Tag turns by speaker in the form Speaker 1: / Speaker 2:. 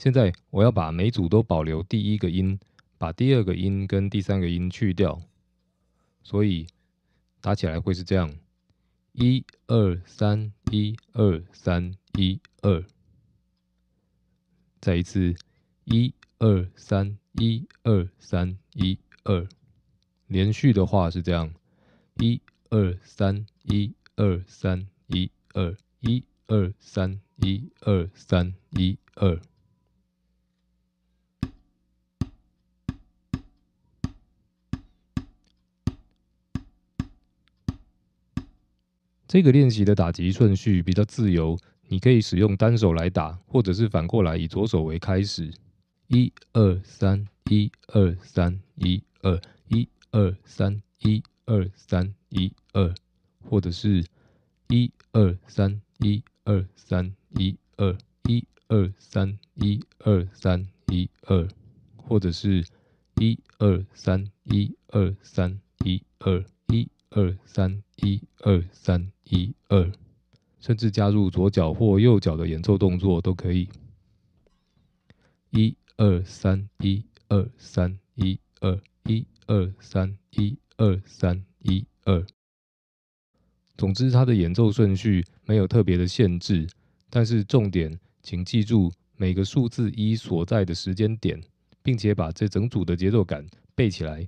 Speaker 1: 现在我要把每组都保留第一个音，把第二个音跟第三个音去掉，所以打起来会是这样：一二三，一二三，一二。再一次：一二三，一二三，一二。连续的话是这样：一二三，一二三，一二，一二三，一二三，一二。这个练习的打击顺序比较自由，你可以使用单手来打，或者是反过来以左手为开始。一二三，一二三，一二，一二三，一二三，一二，或者是一二三，一二三，一二，一二三，一二三，一二，或者是一二三，一二三，一二一。二三一二三一二，甚至加入左脚或右脚的演奏动作都可以。一二三一二三一二一二三一二三一二。总之，它的演奏顺序没有特别的限制，但是重点，请记住每个数字一所在的时间点，并且把这整组的节奏感背起来。